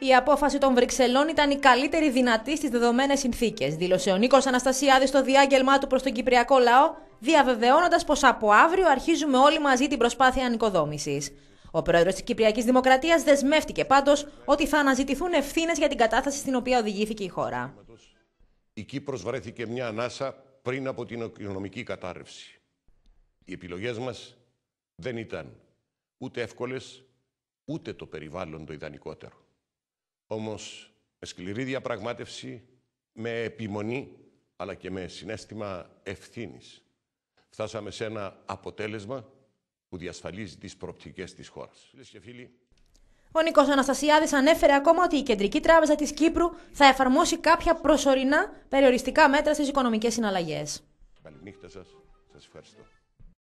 Η απόφαση των Βρυξελών ήταν η καλύτερη δυνατή στις δεδομένες συνθήκες, δήλωσε ο Νίκος Αναστασιάδης στο διάγγελμά του προς τον Κυπριακό λαό, διαβεβαιώνοντας πως από αύριο αρχίζουμε όλοι μαζί την προσπάθεια ανοικοδόμησης. Ο πρόεδρος της Κυπριακής Δημοκρατίας δεσμεύτηκε πάντως ότι θα αναζητηθούν ευθύνες για την κατάσταση στην οποία οδηγήθηκε η χώρα. Η Κύπρος βρέθηκε μια ανάσα πριν από την οικονομική κατάρρευση. Οι επιλογές μας δεν ήταν ούτε εύκολες, ούτε το περιβάλλον το ιδανικότερο. Όμως με σκληρή διαπραγμάτευση, με επιμονή, αλλά και με συνέστημα ευθύνης. Φτάσαμε σε ένα αποτέλεσμα που διασφαλίζει τις προοπτικές της χώρας. ο Νίκος Αναστασιάδης ανέφερε ακόμα ότι η Κεντρική Τράπεζα της Κύπρου θα εφαρμόσει κάποια προσωρινά περιοριστικά μέτρα στις οικονομικές συναλλαγές. Καληνύχτα σας. Σας ευχαριστώ.